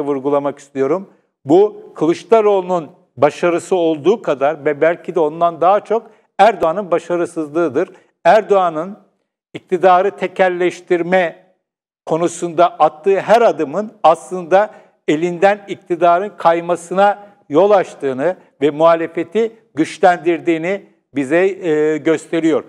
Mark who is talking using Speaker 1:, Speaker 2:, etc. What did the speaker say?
Speaker 1: vurgulamak istiyorum. Bu Kılıçdaroğlu'nun başarısı olduğu kadar ve belki de ondan daha çok Erdoğan'ın başarısızlığıdır. Erdoğan'ın iktidarı tekelleştirme konusunda attığı her adımın aslında elinden iktidarın kaymasına yol açtığını ve muhalefeti güçlendirdiğini bize e, gösteriyor.